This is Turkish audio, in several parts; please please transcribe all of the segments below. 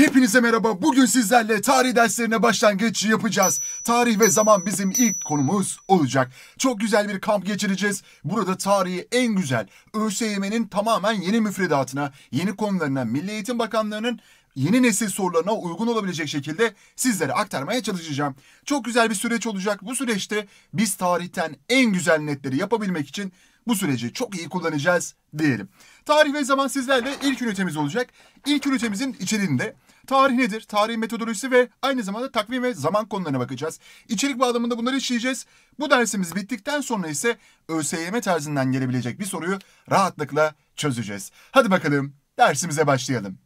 Hepinize merhaba. Bugün sizlerle tarih derslerine başlangıç yapacağız. Tarih ve zaman bizim ilk konumuz olacak. Çok güzel bir kamp geçireceğiz. Burada tarihi en güzel ÖSYM'nin tamamen yeni müfredatına, yeni konularına, Milli Eğitim Bakanlığı'nın yeni nesil sorularına uygun olabilecek şekilde sizlere aktarmaya çalışacağım. Çok güzel bir süreç olacak. Bu süreçte biz tarihten en güzel netleri yapabilmek için bu süreci çok iyi kullanacağız diyelim. Tarih ve zaman sizlerle ilk ünitemiz olacak. İlk ünitemizin içeriğinde Tarih nedir? Tarih metodolojisi ve aynı zamanda takvim ve zaman konularına bakacağız. İçerik bağlamında bunları işleyeceğiz. Bu dersimiz bittikten sonra ise ÖSYM terzinden gelebilecek bir soruyu rahatlıkla çözeceğiz. Hadi bakalım dersimize başlayalım.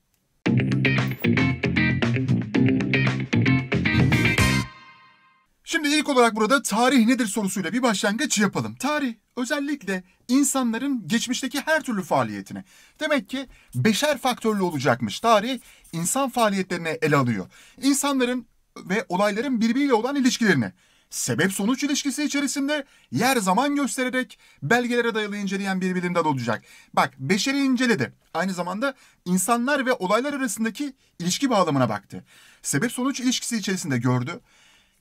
Şimdi ilk olarak burada tarih nedir sorusuyla bir başlangıç yapalım. Tarih özellikle insanların geçmişteki her türlü faaliyetine, Demek ki beşer faktörlü olacakmış. Tarih insan faaliyetlerini ele alıyor. İnsanların ve olayların birbiriyle olan ilişkilerini sebep sonuç ilişkisi içerisinde yer zaman göstererek belgelere dayalı inceleyen bir bilim dalı olacak. Bak beşeri inceledi. Aynı zamanda insanlar ve olaylar arasındaki ilişki bağlamına baktı. Sebep sonuç ilişkisi içerisinde gördü.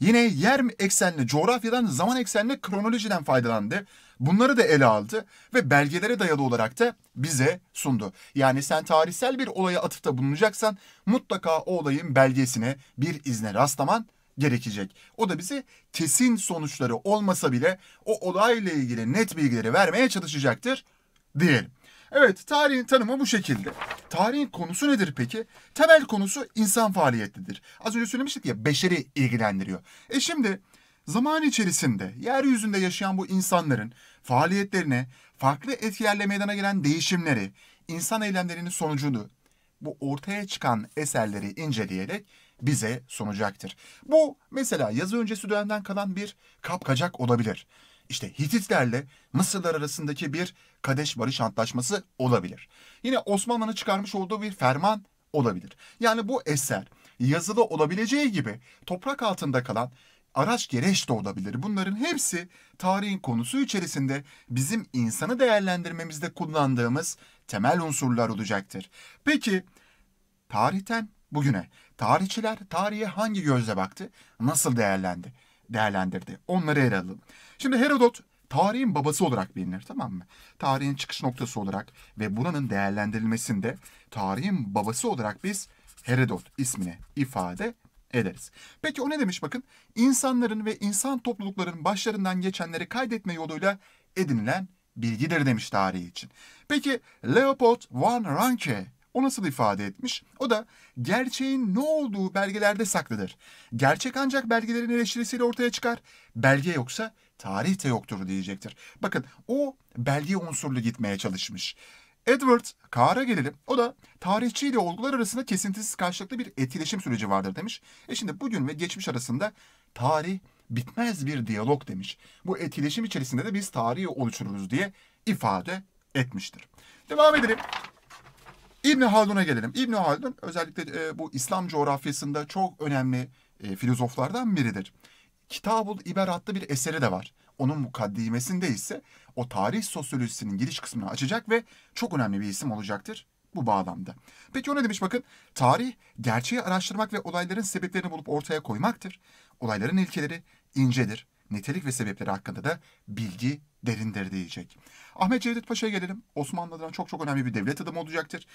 Yine yer eksenli, coğrafyadan, zaman eksenli, kronolojiden faydalandı. Bunları da ele aldı ve belgelere dayalı olarak da bize sundu. Yani sen tarihsel bir olaya atıfta bulunacaksan mutlaka o olayın belgesine bir izne rastlaman gerekecek. O da bize kesin sonuçları olmasa bile o olayla ilgili net bilgileri vermeye çalışacaktır diyelim. Evet, tarihin tanımı bu şekilde. Tarihin konusu nedir peki? Temel konusu insan faaliyetlidir. Az önce söylemiştik ya, beşeri ilgilendiriyor. E şimdi zaman içerisinde yeryüzünde yaşayan bu insanların faaliyetlerine, farklı etkilerle meydana gelen değişimleri, insan eylemlerinin sonucunu, bu ortaya çıkan eserleri inceleyerek bize sunacaktır. Bu mesela yazı öncesi dönemden kalan bir kapkacak olabilir. İşte Hititlerle Mısırlar arasındaki bir Kadeş Barış Antlaşması olabilir. Yine Osmanlı'nın çıkarmış olduğu bir ferman olabilir. Yani bu eser yazılı olabileceği gibi toprak altında kalan araç gereç de olabilir. Bunların hepsi tarihin konusu içerisinde bizim insanı değerlendirmemizde kullandığımız temel unsurlar olacaktır. Peki tarihten bugüne tarihçiler tarihe hangi gözle baktı? Nasıl değerlendi? değerlendirdi. Onları ele alalım. Şimdi Herodot tarihin babası olarak bilinir tamam mı? Tarihin çıkış noktası olarak ve buranın değerlendirilmesinde tarihin babası olarak biz Herodot ismini ifade ederiz. Peki o ne demiş bakın? İnsanların ve insan topluluklarının başlarından geçenleri kaydetme yoluyla edinilen bilgidir demiş tarihi için. Peki Leopold von Ranke o nasıl ifade etmiş? O da gerçeğin ne olduğu belgelerde saklıdır. Gerçek ancak belgelerin eleştirisiyle ortaya çıkar. Belge yoksa tarih de yoktur diyecektir. Bakın o belge unsurlu gitmeye çalışmış. Edward Carr'a gelelim. O da tarihçi ile olgular arasında kesintisiz karşılıklı bir etkileşim süreci vardır demiş. E şimdi bugün ve geçmiş arasında tarih bitmez bir diyalog demiş. Bu etkileşim içerisinde de biz tarihi oluştururuz diye ifade etmiştir. Devam edelim. İbni Haldun'a gelelim. İbni Haldun özellikle e, bu İslam coğrafyasında çok önemli e, filozoflardan biridir. Kitabul İber adlı bir eseri de var. Onun mukaddimesinde ise o tarih sosyolojisinin giriş kısmını açacak ve çok önemli bir isim olacaktır bu bağlamda. Peki o ne demiş bakın? Tarih gerçeği araştırmak ve olayların sebeplerini bulup ortaya koymaktır. Olayların ilkeleri incedir. Nitelik ve sebepleri hakkında da bilgi derindir diyecek. Ahmet Cevdet Paşa'ya gelelim. Osmanlı adına çok çok önemli bir devlet adamı olacaktır.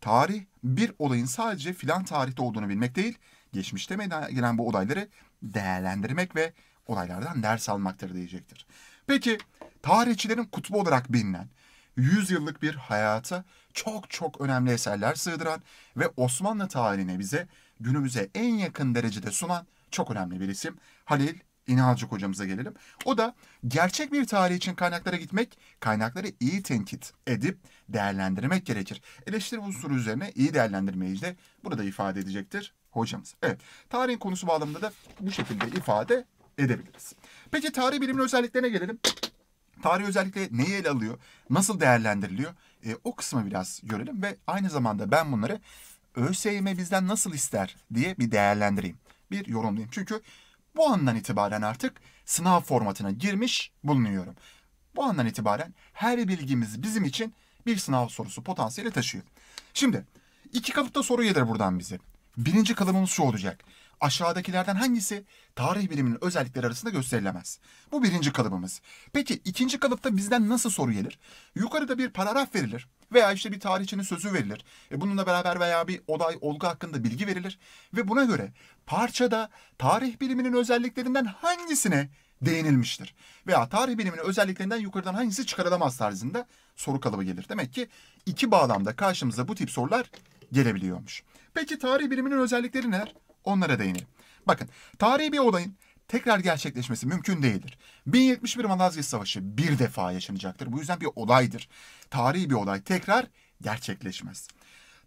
Tarih bir olayın sadece filan tarihte olduğunu bilmek değil, geçmişte meydana gelen bu olayları değerlendirmek ve olaylardan ders almaktır diyecektir. Peki tarihçilerin kutbu olarak bilinen, 100 yıllık bir hayata çok çok önemli eserler sığdıran ve Osmanlı tarihine bize günümüze en yakın derecede sunan çok önemli bir isim Halil İnalcık hocamıza gelelim. O da gerçek bir tarih için kaynaklara gitmek, kaynakları iyi tenkit edip değerlendirmek gerekir. Eleştiri unsuru üzerine iyi değerlendirmeyi de burada ifade edecektir hocamız. Evet, tarihin konusu bağlamında da bu şekilde ifade edebiliriz. Peki tarih bilimin özelliklerine gelelim. Tarih özellikle neyi ele alıyor, nasıl değerlendiriliyor e, o kısmı biraz görelim ve aynı zamanda ben bunları ÖSYM bizden nasıl ister diye bir değerlendireyim, bir yorumlayayım. Çünkü bu andan itibaren artık sınav formatına girmiş bulunuyorum. Bu andan itibaren her bilgimiz bizim için bir sınav sorusu potansiyeli taşıyor. Şimdi iki kalıpta soru gelir buradan bize. Birinci kalıbımız şu olacak. Aşağıdakilerden hangisi tarih biliminin özellikleri arasında gösterilemez? Bu birinci kalıbımız. Peki ikinci kalıpta bizden nasıl soru gelir? Yukarıda bir paragraf verilir. Veya işte bir tarihçinin sözü verilir. E bununla beraber veya bir olay, olgu hakkında bilgi verilir. Ve buna göre parçada tarih biliminin özelliklerinden hangisine değinilmiştir? Veya tarih biliminin özelliklerinden yukarıdan hangisi çıkarılamaz tarzında soru kalıbı gelir. Demek ki iki bağlamda karşımıza bu tip sorular gelebiliyormuş. Peki tarih biliminin özellikleri neler? Onlara değinelim. Bakın tarihi bir olayın tekrar gerçekleşmesi mümkün değildir. 1071 Malazgirt Savaşı bir defa yaşanacaktır. Bu yüzden bir olaydır. Tarihi bir olay tekrar gerçekleşmez.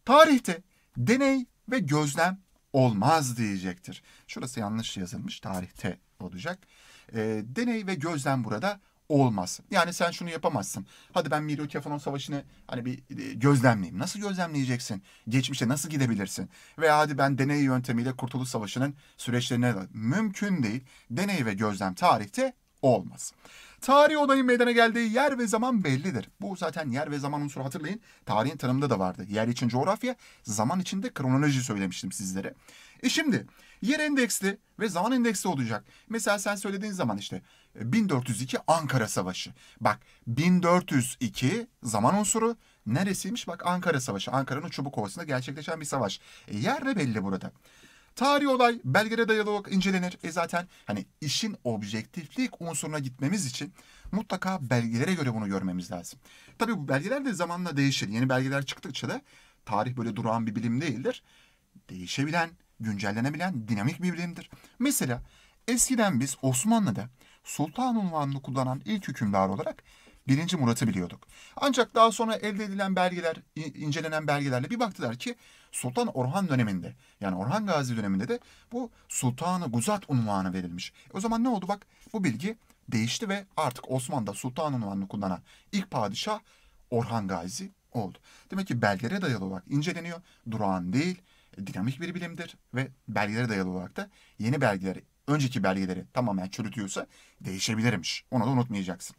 Tarihte deney ve gözlem olmaz diyecektir. Şurası yanlış yazılmış. Tarihte olacak. E, deney ve gözlem burada olmaz. Yani sen şunu yapamazsın. Hadi ben Mirio Kefalon Savaşı'nı hani bir e, gözlemleyeyim. Nasıl gözlemleyeceksin? Geçmişe nasıl gidebilirsin? Veya hadi ben deney yöntemiyle Kurtuluş Savaşı'nın süreçlerine mümkün değil. Deney ve gözlem tarihte olmaz. Tarih olayın meydana geldiği yer ve zaman bellidir. Bu zaten yer ve zaman unsuru hatırlayın. Tarihin tanımında da vardı. Yer için coğrafya, zaman için de kronoloji söylemiştim sizlere. E şimdi yer endeksli ve zaman endeksli olacak. Mesela sen söylediğin zaman işte 1402 Ankara Savaşı. Bak 1402 zaman unsuru neresiymiş? Bak Ankara Savaşı. Ankara'nın Çubuk Ovası'nda gerçekleşen bir savaş. E, yer de belli burada. Tarih olay belgelere dayalı olarak incelenir. E zaten hani işin objektiflik unsuruna gitmemiz için mutlaka belgelere göre bunu görmemiz lazım. Tabii bu belgeler de zamanla değişir. Yeni belgeler çıktıkça da tarih böyle durağan bir bilim değildir. Değişebilen, güncellenebilen dinamik bir bilimdir. Mesela eskiden biz Osmanlı'da sultan unvanını kullanan ilk hükümdar olarak 1. Murat'ı biliyorduk. Ancak daha sonra elde edilen belgeler, incelenen belgelerle bir baktılar ki Sultan Orhan döneminde yani Orhan Gazi döneminde de bu Sultanı Guzat unvanı verilmiş. O zaman ne oldu bak bu bilgi değişti ve artık Osmanlı'da Sultan unvanını kullanan ilk padişah Orhan Gazi oldu. Demek ki belgelere dayalı olarak inceleniyor. Durağan değil, dinamik bir bilimdir ve belgelere dayalı olarak da yeni belgeleri, önceki belgeleri tamamen çürütüyorsa değişebilirmiş. Onu da unutmayacaksın.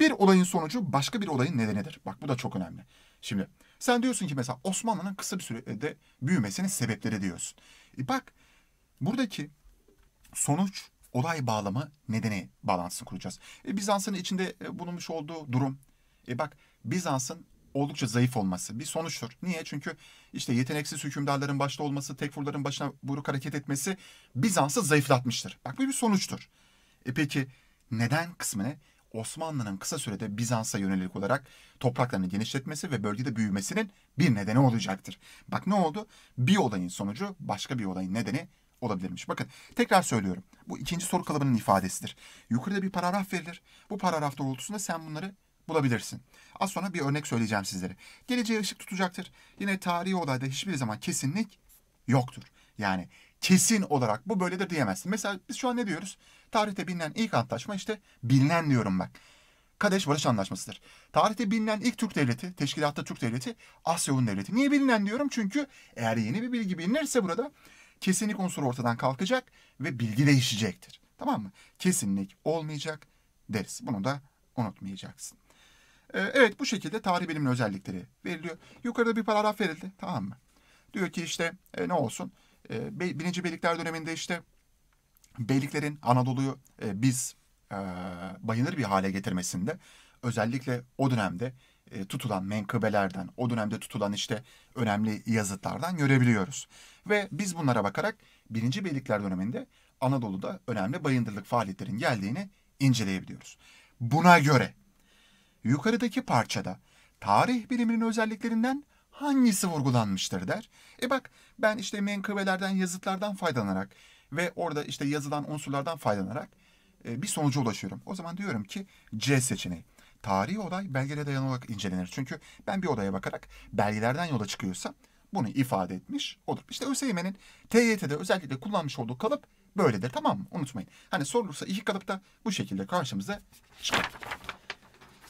Bir olayın sonucu başka bir olayın nedenidir. Bak bu da çok önemli. Şimdi sen diyorsun ki mesela Osmanlı'nın kısa bir sürede büyümesinin sebepleri diyorsun. E bak buradaki sonuç olay bağlamı nedeni balansını kuracağız. E, Bizans'ın içinde e, bulunmuş olduğu durum. E bak Bizans'ın oldukça zayıf olması bir sonuçtur. Niye? Çünkü işte yeteneksiz hükümdarların başta olması, tekfurların başına buyruk hareket etmesi Bizans'ı zayıflatmıştır. Bak bu bir sonuçtur. E peki neden kısmını Osmanlı'nın kısa sürede Bizans'a yönelik olarak topraklarını genişletmesi ve bölgede büyümesinin bir nedeni olacaktır. Bak ne oldu? Bir olayın sonucu başka bir olayın nedeni olabilirmiş. Bakın tekrar söylüyorum. Bu ikinci soru kalıbının ifadesidir. Yukarıda bir paragraf verilir. Bu paragraf doğrultusunda sen bunları bulabilirsin. Az sonra bir örnek söyleyeceğim sizlere. Geleceğe ışık tutacaktır. Yine tarihi olayda hiçbir zaman kesinlik yoktur. Yani kesin olarak bu böyledir diyemezsin. Mesela biz şu an ne diyoruz? Tarihte bilinen ilk antlaşma işte bilinen diyorum bak. Kadeş Barış Anlaşması'dır. Tarihte bilinen ilk Türk devleti, teşkilatta Türk devleti, Asya'nın devleti. Niye bilinen diyorum? Çünkü eğer yeni bir bilgi bilinirse burada kesinlik unsuru ortadan kalkacak ve bilgi değişecektir. Tamam mı? Kesinlik olmayacak deriz. Bunu da unutmayacaksın. Ee, evet bu şekilde tarih bilimin özellikleri veriliyor. Yukarıda bir paragraf verildi. Tamam mı? Diyor ki işte e, ne olsun? E, Birinci birlikler döneminde işte Beyliklerin Anadolu'yu e, biz e, bayınır bir hale getirmesinde özellikle o dönemde e, tutulan menkıbelerden, o dönemde tutulan işte önemli yazıtlardan görebiliyoruz. Ve biz bunlara bakarak birinci Beylikler döneminde Anadolu'da önemli bayındırlık faaliyetlerin geldiğini inceleyebiliyoruz. Buna göre yukarıdaki parçada tarih biliminin özelliklerinden hangisi vurgulanmıştır der. E bak ben işte menkıbelerden, yazıtlardan faydalanarak ve orada işte yazılan unsurlardan faydalanarak e, bir sonuca ulaşıyorum. O zaman diyorum ki C seçeneği. Tarihi olay belgelere dayanarak incelenir. Çünkü ben bir odaya bakarak belgelerden yola çıkıyorsam bunu ifade etmiş olur. İşte ÖSYM'nin TYT'de özellikle kullanmış olduğu kalıp böyledir tamam mı? Unutmayın. Hani sorulursa iki kalıp da bu şekilde karşımıza çıkar.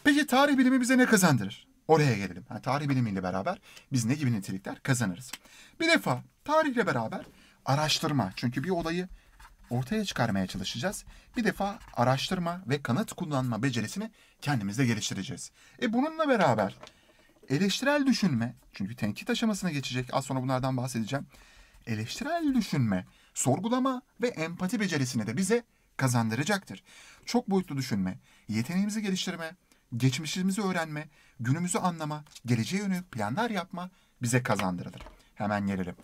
Peki tarih bilimi bize ne kazandırır? Oraya gelelim. Yani tarih bilimiyle beraber biz ne gibi nitelikler kazanırız? Bir defa tarihle beraber araştırma. Çünkü bir olayı ortaya çıkarmaya çalışacağız. Bir defa araştırma ve kanıt kullanma becerisini kendimizde geliştireceğiz. E bununla beraber eleştirel düşünme, çünkü tenkit aşamasına geçecek, az sonra bunlardan bahsedeceğim. Eleştirel düşünme, sorgulama ve empati becerisini de bize kazandıracaktır. Çok boyutlu düşünme, yeteneğimizi geliştirme, geçmişimizi öğrenme, günümüzü anlama, geleceğe yönelik planlar yapma bize kazandırılır. Hemen gelelim.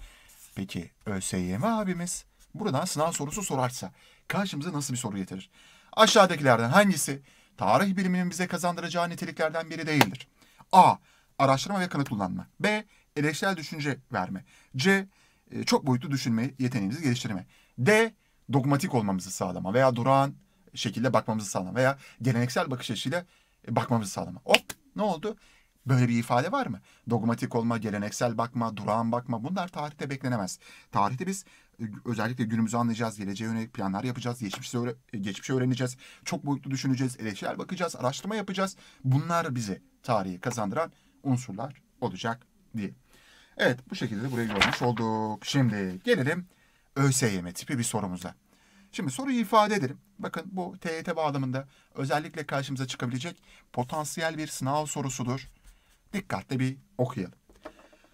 Peki ÖSYM abimiz buradan sınav sorusu sorarsa karşımıza nasıl bir soru getirir? Aşağıdakilerden hangisi tarih biliminin bize kazandıracağı niteliklerden biri değildir? A. Araştırma ve kanıt kullanma. B. Eleştirel düşünce verme. C. E, çok boyutlu düşünme yeteneğimizi geliştirme. D. Dogmatik olmamızı sağlama veya durağan şekilde bakmamızı sağlama veya geleneksel bakış açısıyla e, bakmamızı sağlama. Hop ne oldu? Böyle bir ifade var mı? Dogmatik olma, geleneksel bakma, durağan bakma bunlar tarihte beklenemez. Tarihte biz e, özellikle günümüzü anlayacağız, geleceğe yönelik planlar yapacağız, geçmişi, öğre e, geçmişi öğreneceğiz, çok boyutlu düşüneceğiz, eleştirel bakacağız, araştırma yapacağız. Bunlar bizi tarihi kazandıran unsurlar olacak diye. Evet bu şekilde de burayı görmüş olduk. Şimdi gelelim ÖSYM tipi bir sorumuza. Şimdi soruyu ifade edelim. Bakın bu TYT e bağlamında özellikle karşımıza çıkabilecek potansiyel bir sınav sorusudur dikkatle bir okuyalım.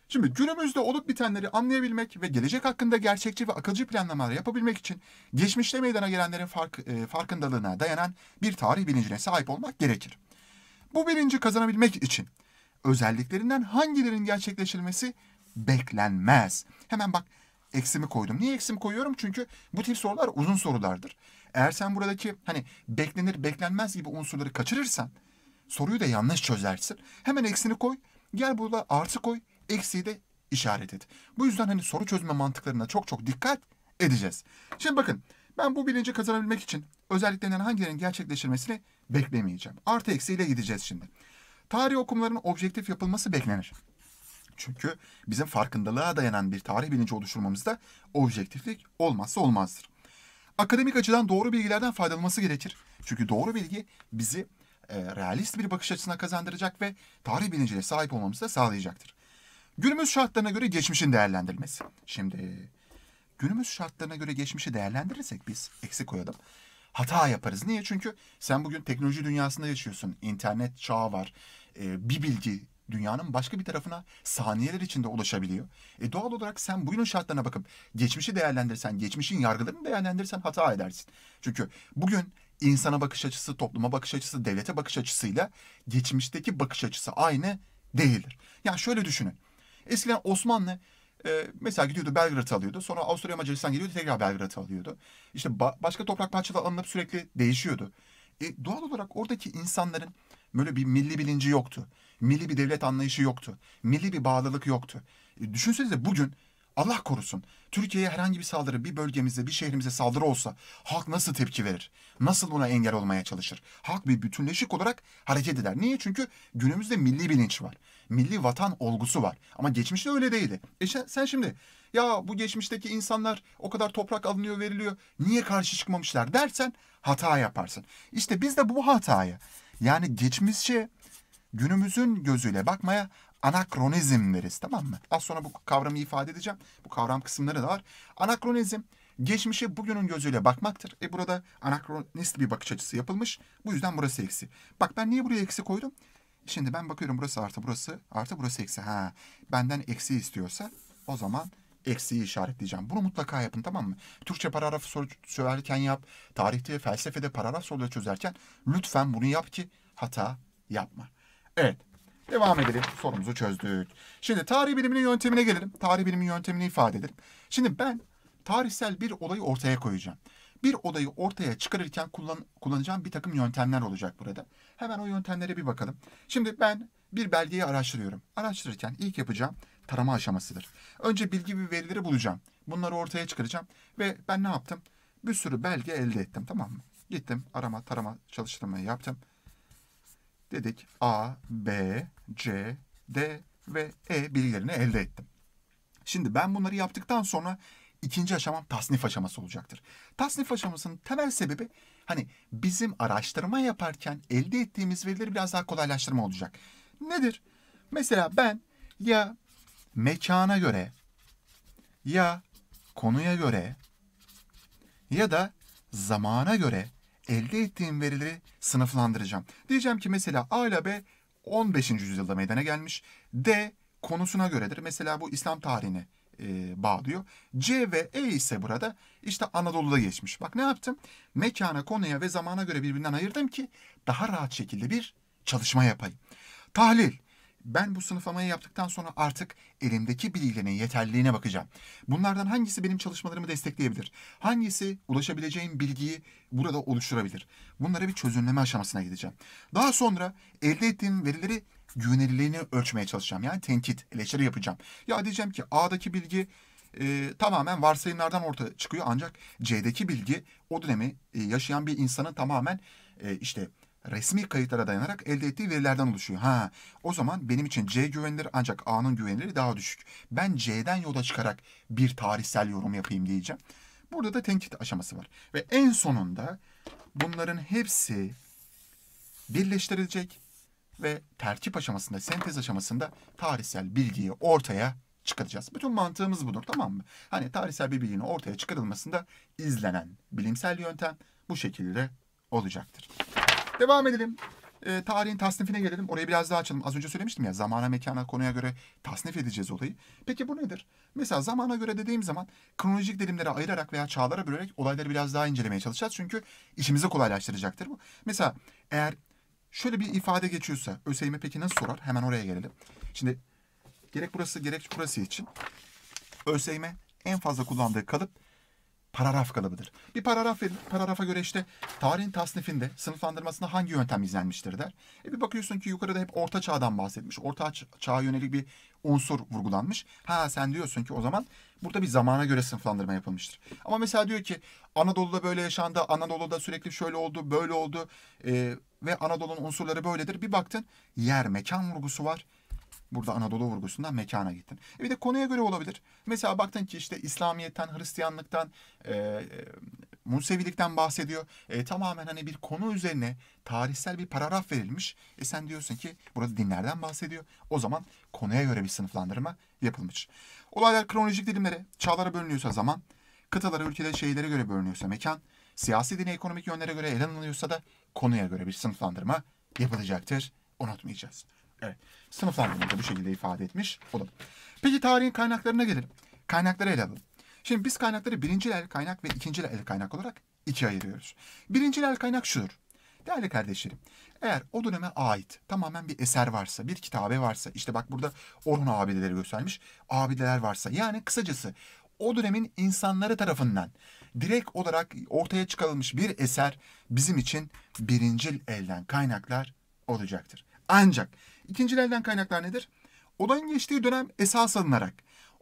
Şimdi günümüzde olup bitenleri anlayabilmek ve gelecek hakkında gerçekçi ve akılcı planlamalar yapabilmek için geçmişte meydana gelenlerin fark, e, farkındalığına dayanan bir tarih bilincine sahip olmak gerekir. Bu bilinci kazanabilmek için özelliklerinden hangilerinin gerçekleşilmesi beklenmez. Hemen bak eksimi koydum. Niye eksim koyuyorum? Çünkü bu tip sorular uzun sorulardır. Eğer sen buradaki hani beklenir beklenmez gibi unsurları kaçırırsan soruyu da yanlış çözersin. Hemen eksini koy. Gel burada artı koy. eksiği de işaret et. Bu yüzden hani soru çözme mantıklarına çok çok dikkat edeceğiz. Şimdi bakın ben bu bilinci kazanabilmek için özelliklerinden hangilerinin gerçekleşmesini beklemeyeceğim. Artı eksiyle gideceğiz şimdi. Tarih okumlarının objektif yapılması beklenir. Çünkü bizim farkındalığa dayanan bir tarih bilinci oluşturmamızda objektiflik olmazsa olmazdır. Akademik açıdan doğru bilgilerden faydalanması gerekir. Çünkü doğru bilgi bizi e, realist bir bakış açısına kazandıracak ve tarih bilincine sahip olmamızı da sağlayacaktır. Günümüz şartlarına göre geçmişin değerlendirilmesi. Şimdi günümüz şartlarına göre geçmişi değerlendirirsek biz eksik koyalım. Hata yaparız. Niye? Çünkü sen bugün teknoloji dünyasında yaşıyorsun. İnternet çağı var. E, bir bilgi dünyanın başka bir tarafına saniyeler içinde ulaşabiliyor. E doğal olarak sen bugünün şartlarına bakıp geçmişi değerlendirsen, geçmişin yargılarını değerlendirsen hata edersin. Çünkü bugün insana bakış açısı, topluma bakış açısı, devlete bakış açısıyla geçmişteki bakış açısı aynı değildir. Yani şöyle düşünün. Eskiden Osmanlı e, mesela gidiyordu Belgrad'ı alıyordu. Sonra Avusturya Macaristan geliyordu tekrar Belgrad'ı alıyordu. İşte ba- başka toprak parçaları alınıp sürekli değişiyordu. E, doğal olarak oradaki insanların böyle bir milli bilinci yoktu. Milli bir devlet anlayışı yoktu. Milli bir bağlılık yoktu. E, düşünsenize bugün Allah korusun Türkiye'ye herhangi bir saldırı bir bölgemize bir şehrimize saldırı olsa halk nasıl tepki verir? Nasıl buna engel olmaya çalışır? Halk bir bütünleşik olarak hareket eder. Niye? Çünkü günümüzde milli bilinç var. Milli vatan olgusu var. Ama geçmişte öyle değildi. E sen şimdi ya bu geçmişteki insanlar o kadar toprak alınıyor veriliyor niye karşı çıkmamışlar dersen hata yaparsın. İşte biz de bu hataya yani geçmişe günümüzün gözüyle bakmaya anakronizm deriz tamam mı? Az sonra bu kavramı ifade edeceğim. Bu kavram kısımları da var. Anakronizm geçmişe bugünün gözüyle bakmaktır. E burada anakronist bir bakış açısı yapılmış. Bu yüzden burası eksi. Bak ben niye buraya eksi koydum? Şimdi ben bakıyorum burası artı burası artı burası eksi. Ha benden eksi istiyorsa o zaman eksiği işaretleyeceğim. Bunu mutlaka yapın tamam mı? Türkçe paragrafı çözerken yap. Tarihte, ve felsefede paragraf soruları çözerken lütfen bunu yap ki hata yapma. Evet Devam edelim. Sorumuzu çözdük. Şimdi tarih biliminin yöntemine gelelim. Tarih biliminin yöntemini ifade edelim. Şimdi ben tarihsel bir olayı ortaya koyacağım. Bir olayı ortaya çıkarırken kullan, kullanacağım bir takım yöntemler olacak burada. Hemen o yöntemlere bir bakalım. Şimdi ben bir belgeyi araştırıyorum. Araştırırken ilk yapacağım tarama aşamasıdır. Önce bilgi ve verileri bulacağım. Bunları ortaya çıkaracağım ve ben ne yaptım? Bir sürü belge elde ettim tamam mı? Gittim arama tarama çalıştırmayı yaptım dedik A, B, C, D ve E bilgilerini elde ettim. Şimdi ben bunları yaptıktan sonra ikinci aşamam tasnif aşaması olacaktır. Tasnif aşamasının temel sebebi hani bizim araştırma yaparken elde ettiğimiz verileri biraz daha kolaylaştırma olacak. Nedir? Mesela ben ya mekana göre ya konuya göre ya da zamana göre elde ettiğim verileri sınıflandıracağım. Diyeceğim ki mesela A ile B 15. yüzyılda meydana gelmiş. D konusuna göredir. Mesela bu İslam tarihine e, bağlıyor. C ve E ise burada işte Anadolu'da geçmiş. Bak ne yaptım? Mekana, konuya ve zamana göre birbirinden ayırdım ki daha rahat şekilde bir çalışma yapayım. Tahlil ben bu sınıflamayı yaptıktan sonra artık elimdeki bilgilerin yeterliliğine bakacağım. Bunlardan hangisi benim çalışmalarımı destekleyebilir? Hangisi ulaşabileceğim bilgiyi burada oluşturabilir? Bunlara bir çözümleme aşamasına gideceğim. Daha sonra elde ettiğim verileri güvenilirliğini ölçmeye çalışacağım. Yani tenkit, eleştiri yapacağım. Ya diyeceğim ki A'daki bilgi e, tamamen varsayımlardan ortaya çıkıyor ancak C'deki bilgi o dönemi e, yaşayan bir insanın tamamen e, işte resmi kayıtlara dayanarak elde ettiği verilerden oluşuyor. Ha, o zaman benim için C güvenilir ancak A'nın güveniliri daha düşük. Ben C'den yola çıkarak bir tarihsel yorum yapayım diyeceğim. Burada da tenkit aşaması var. Ve en sonunda bunların hepsi birleştirilecek ve terkip aşamasında, sentez aşamasında tarihsel bilgiyi ortaya çıkaracağız. Bütün mantığımız budur tamam mı? Hani tarihsel bir bilginin ortaya çıkarılmasında izlenen bilimsel yöntem bu şekilde olacaktır. Devam edelim. E, tarihin tasnifine gelelim. Orayı biraz daha açalım. Az önce söylemiştim ya zamana mekana konuya göre tasnif edeceğiz olayı. Peki bu nedir? Mesela zamana göre dediğim zaman kronolojik dilimlere ayırarak veya çağlara bölerek olayları biraz daha incelemeye çalışacağız. Çünkü işimizi kolaylaştıracaktır bu. Mesela eğer şöyle bir ifade geçiyorsa Öseyme peki nasıl sorar? Hemen oraya gelelim. Şimdi gerek burası gerek burası için Öseyme en fazla kullandığı kalıp paragraf kalıbıdır. Bir paragraf verir. Paragrafa göre işte tarihin tasnifinde, sınıflandırmasında hangi yöntem izlenmiştir der. E bir bakıyorsun ki yukarıda hep orta çağdan bahsetmiş. Orta çağa yönelik bir unsur vurgulanmış. Ha sen diyorsun ki o zaman burada bir zamana göre sınıflandırma yapılmıştır. Ama mesela diyor ki Anadolu'da böyle yaşandı, Anadolu'da sürekli şöyle oldu, böyle oldu e, ve Anadolu'nun unsurları böyledir. Bir baktın yer mekan vurgusu var. Burada Anadolu vurgusundan mekana gittin. E bir de konuya göre olabilir. Mesela baktın ki işte İslamiyet'ten, Hristiyanlık'tan, e, e Musevilikten bahsediyor. E, tamamen hani bir konu üzerine tarihsel bir paragraf verilmiş. E sen diyorsun ki burada dinlerden bahsediyor. O zaman konuya göre bir sınıflandırma yapılmış. Olaylar kronolojik dilimlere, çağlara bölünüyorsa zaman, kıtalara, ülkelere, şehirlere göre bölünüyorsa mekan, siyasi, dini, ekonomik yönlere göre ele alınıyorsa da konuya göre bir sınıflandırma yapılacaktır. Unutmayacağız. Evet. Sınıflandırmayı da bu şekilde ifade etmiş olalım. Peki tarihin kaynaklarına gelelim. Kaynakları ele alalım. Şimdi biz kaynakları birinci el kaynak ve ikinci el kaynak olarak ikiye ayırıyoruz. Birinci el kaynak şudur. Değerli kardeşlerim, eğer o döneme ait tamamen bir eser varsa, bir kitabe varsa, işte bak burada Orhun abideleri göstermiş, abideler varsa, yani kısacası o dönemin insanları tarafından direkt olarak ortaya çıkarılmış bir eser bizim için birincil elden kaynaklar olacaktır. Ancak İkinci elden kaynaklar nedir? Olayın geçtiği dönem esas alınarak,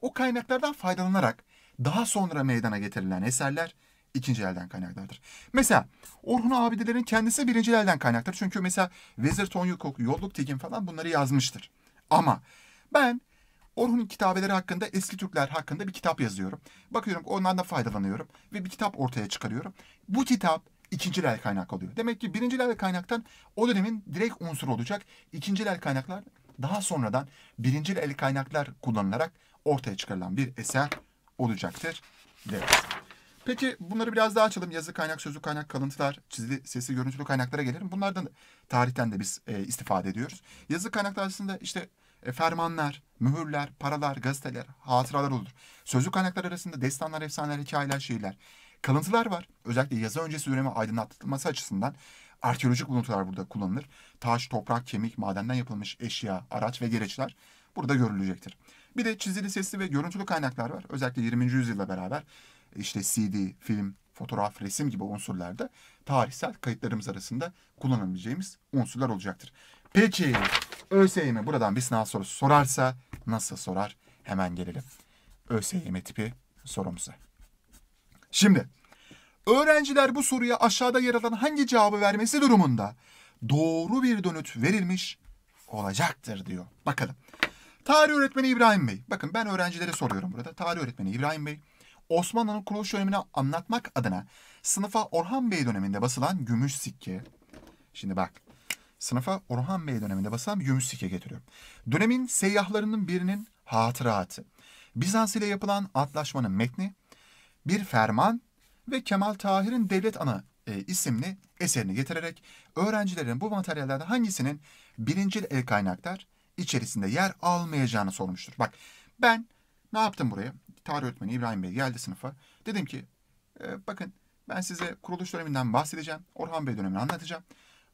o kaynaklardan faydalanarak daha sonra meydana getirilen eserler ikinci elden kaynaklardır. Mesela Orhun abidelerin kendisi birinci elden kaynaktır. Çünkü mesela Vezir Tonyukok, Yolluk Tekin falan bunları yazmıştır. Ama ben Orhun'un kitabeleri hakkında, eski Türkler hakkında bir kitap yazıyorum. Bakıyorum onlardan faydalanıyorum ve bir kitap ortaya çıkarıyorum. Bu kitap el kaynak alıyor. Demek ki birinci el kaynaktan o dönemin direkt unsuru olacak. İkinci el kaynaklar daha sonradan birinci el kaynaklar kullanılarak ortaya çıkarılan bir eser olacaktır deriz. Peki bunları biraz daha açalım. Yazı kaynak, sözlü kaynak, kalıntılar, çizili, sesli, görüntülü kaynaklara gelelim. Bunlardan tarihten de biz e, istifade ediyoruz. Yazı kaynaklar arasında işte e, fermanlar, mühürler, paralar, gazeteler, hatıralar olur. Sözlü kaynaklar arasında destanlar, efsaneler, hikayeler, şiirler. Kalıntılar var. Özellikle yazı öncesi dönemi aydınlatılması açısından arkeolojik buluntular burada kullanılır. Taş, toprak, kemik, madenden yapılmış eşya, araç ve gereçler burada görülecektir. Bir de çizili, sesli ve görüntülü kaynaklar var. Özellikle 20. yüzyılla beraber işte CD, film, fotoğraf, resim gibi unsurlarda tarihsel kayıtlarımız arasında kullanabileceğimiz unsurlar olacaktır. Peki ÖSYM buradan bir sınav sorusu sorarsa nasıl sorar? Hemen gelelim. ÖSYM tipi sorumuza. Şimdi öğrenciler bu soruya aşağıda yer alan hangi cevabı vermesi durumunda doğru bir dönüt verilmiş olacaktır diyor. Bakalım. Tarih öğretmeni İbrahim Bey. Bakın ben öğrencilere soruyorum burada. Tarih öğretmeni İbrahim Bey. Osmanlı'nın kuruluş dönemini anlatmak adına sınıfa Orhan Bey döneminde basılan gümüş sikke. Şimdi bak sınıfa Orhan Bey döneminde basılan gümüş sike getiriyorum. Dönemin seyyahlarının birinin hatıratı. Bizans ile yapılan antlaşmanın metni bir ferman ve Kemal Tahir'in Devlet Ana e, isimli eserini getirerek öğrencilerin bu materyallerde hangisinin birincil el kaynaklar içerisinde yer almayacağını sormuştur. Bak ben ne yaptım buraya? Tarih öğretmeni İbrahim Bey geldi sınıfa. Dedim ki e, bakın ben size kuruluş döneminden bahsedeceğim. Orhan Bey dönemini anlatacağım.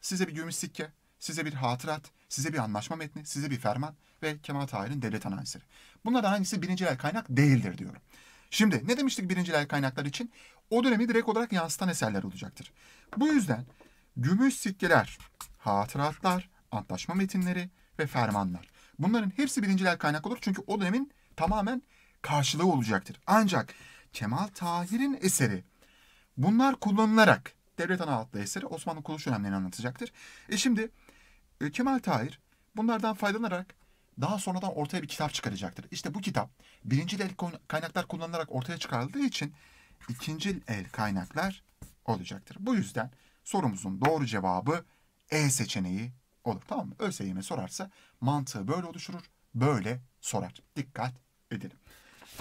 Size bir gümüş sikke, size bir hatırat, size bir anlaşma metni, size bir ferman ve Kemal Tahir'in devlet Ana analizleri. Bunlardan hangisi birincil el kaynak değildir diyorum. Şimdi ne demiştik birinciler kaynaklar için? O dönemi direkt olarak yansıtan eserler olacaktır. Bu yüzden gümüş sikkeler, hatıratlar, antlaşma metinleri ve fermanlar. Bunların hepsi birinciler kaynak olur çünkü o dönemin tamamen karşılığı olacaktır. Ancak Kemal Tahir'in eseri bunlar kullanılarak Devlet Ana adlı eseri Osmanlı kuruluş dönemlerini anlatacaktır. E şimdi e, Kemal Tahir bunlardan faydalanarak daha sonradan ortaya bir kitap çıkaracaktır. İşte bu kitap birinci el kaynaklar kullanılarak ortaya çıkarıldığı için ikinci el kaynaklar olacaktır. Bu yüzden sorumuzun doğru cevabı E seçeneği olur. Tamam mı? ÖSYM sorarsa mantığı böyle oluşturur, böyle sorar. Dikkat edelim.